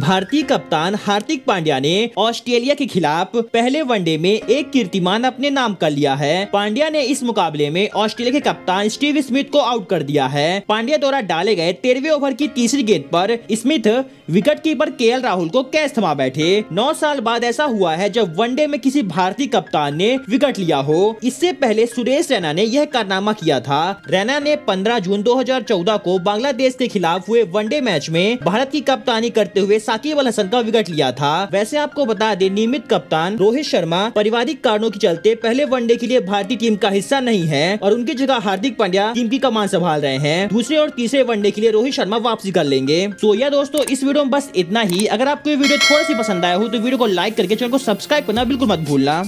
भारतीय कप्तान हार्दिक पांड्या ने ऑस्ट्रेलिया के खिलाफ पहले वनडे में एक कीर्तिमान अपने नाम कर लिया है पांड्या ने इस मुकाबले में ऑस्ट्रेलिया के कप्तान स्टीव स्मिथ को आउट कर दिया है पांड्या द्वारा डाले गए तेरहवे ओवर की तीसरी गेंद पर स्मिथ विकेट कीपर के राहुल को कैच थमा बैठे नौ साल बाद ऐसा हुआ है जब वनडे में किसी भारतीय कप्तान ने विकेट लिया हो इससे पहले सुरेश रैना ने यह कारनामा किया था रैना ने पंद्रह जून दो को बांग्लादेश के खिलाफ हुए वनडे मैच में भारत की कप्तानी करते हुए साकिब अल हसन का विकेट लिया था वैसे आपको बता दें नियमित कप्तान रोहित शर्मा पारिवारिक कारणों के चलते पहले वनडे के लिए भारतीय टीम का हिस्सा नहीं है और उनकी जगह हार्दिक पांड्या टीम की कमान संभाल रहे हैं दूसरे और तीसरे वनडे के लिए रोहित शर्मा वापसी कर लेंगे तो यह दोस्तों इस वीडियो में बस इतना ही अगर आपको ये वीडियो थोड़ा सी पसंद आया हो तो वीडियो को लाइक करके चैनल को सब्सक्राइब करना बिल्कुल मत भूलना